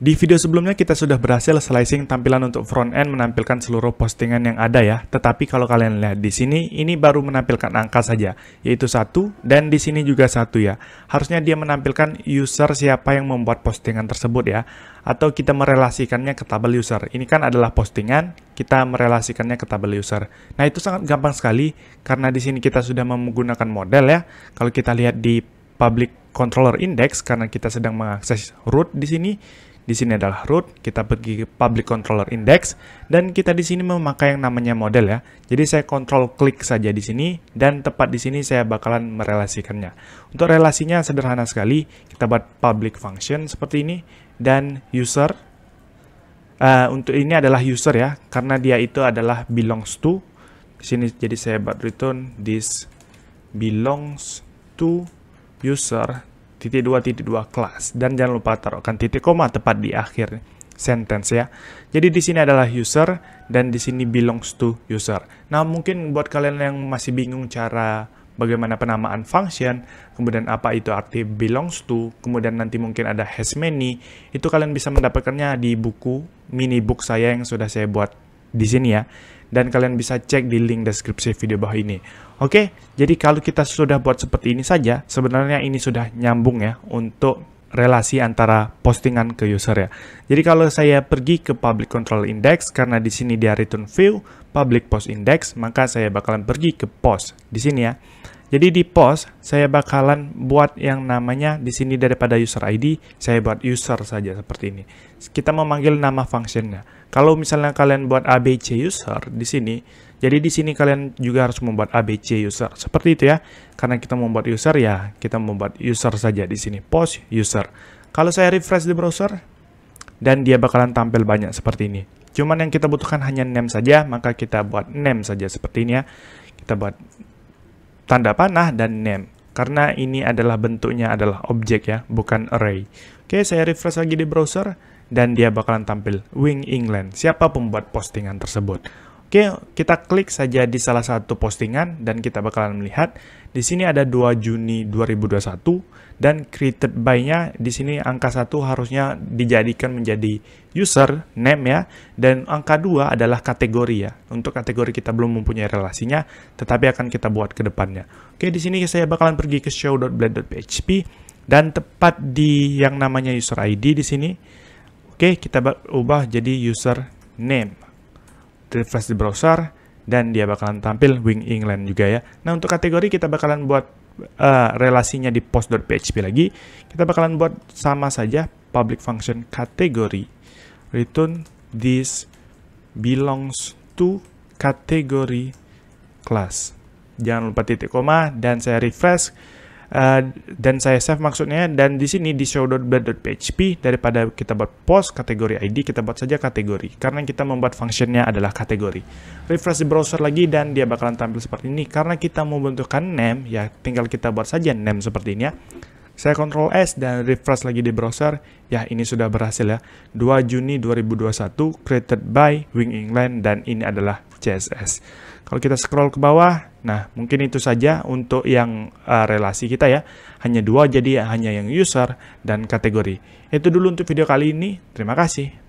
Di video sebelumnya kita sudah berhasil slicing tampilan untuk front end menampilkan seluruh postingan yang ada ya. Tetapi kalau kalian lihat di sini, ini baru menampilkan angka saja, yaitu satu dan di sini juga satu ya. Harusnya dia menampilkan user siapa yang membuat postingan tersebut ya. Atau kita merelasikannya ke tabel user. Ini kan adalah postingan, kita merelasikannya ke tabel user. Nah, itu sangat gampang sekali karena di sini kita sudah menggunakan model ya. Kalau kita lihat di public controller index karena kita sedang mengakses root di sini. Di sini adalah root, kita pergi ke public controller index dan kita di sini memakai yang namanya model ya. Jadi saya kontrol klik saja di sini dan tepat di sini saya bakalan merelasikannya. Untuk relasinya sederhana sekali, kita buat public function seperti ini dan user Uh, untuk ini adalah user ya, karena dia itu adalah belongs to. Di sini jadi saya buat return this belongs to user titik dua titik dua class dan jangan lupa taruhkan titik koma tepat di akhir sentence ya. Jadi di sini adalah user dan di sini belongs to user. Nah mungkin buat kalian yang masih bingung cara bagaimana penamaan function, kemudian apa itu arti belongs to, kemudian nanti mungkin ada has many, itu kalian bisa mendapatkannya di buku mini book saya yang sudah saya buat di sini ya. Dan kalian bisa cek di link deskripsi video bawah ini. Oke, jadi kalau kita sudah buat seperti ini saja, sebenarnya ini sudah nyambung ya untuk relasi antara postingan ke user ya. Jadi kalau saya pergi ke public control index karena di sini dia return view public post index, maka saya bakalan pergi ke post di sini ya. Jadi di post saya bakalan buat yang namanya di sini daripada user ID saya buat user saja seperti ini. Kita memanggil nama functionnya. Kalau misalnya kalian buat abc user di sini, jadi di sini kalian juga harus membuat abc user seperti itu ya. Karena kita membuat user ya kita membuat user saja di sini post user. Kalau saya refresh di browser dan dia bakalan tampil banyak seperti ini. Cuman yang kita butuhkan hanya name saja, maka kita buat name saja seperti ini ya. Kita buat tanda panah dan name karena ini adalah bentuknya adalah objek ya, bukan array. Oke, saya refresh lagi di browser dan dia bakalan tampil Wing England. Siapa pembuat postingan tersebut? Oke, kita klik saja di salah satu postingan dan kita bakalan melihat di sini ada 2 Juni 2021 dan created by-nya di sini angka 1 harusnya dijadikan menjadi user name ya dan angka 2 adalah kategori ya. Untuk kategori kita belum mempunyai relasinya tetapi akan kita buat ke depannya. Oke, di sini saya bakalan pergi ke show.blade.php dan tepat di yang namanya user ID di sini. Oke, kita ubah jadi user name refresh di browser, dan dia bakalan tampil Wing England juga ya. Nah untuk kategori kita bakalan buat uh, relasinya di post.php lagi, kita bakalan buat sama saja public function kategori return this belongs to kategori class. Jangan lupa titik koma dan saya refresh Eh, dan saya save maksudnya dan di sini di show.blade.php daripada kita buat post kategori ID kita buat saja kategori karena kita membuat functionnya adalah kategori refresh di browser lagi dan dia bakalan tampil seperti ini karena kita membutuhkan name ya tinggal kita buat saja name seperti ini ya saya kontrol S dan refresh lagi di browser. Ya, ini sudah berhasil ya. 2 Juni 2021, created by Wing England, dan ini adalah CSS. Kalau kita scroll ke bawah, nah mungkin itu saja untuk yang uh, relasi kita ya. Hanya dua jadi hanya yang user dan kategori. Itu dulu untuk video kali ini. Terima kasih.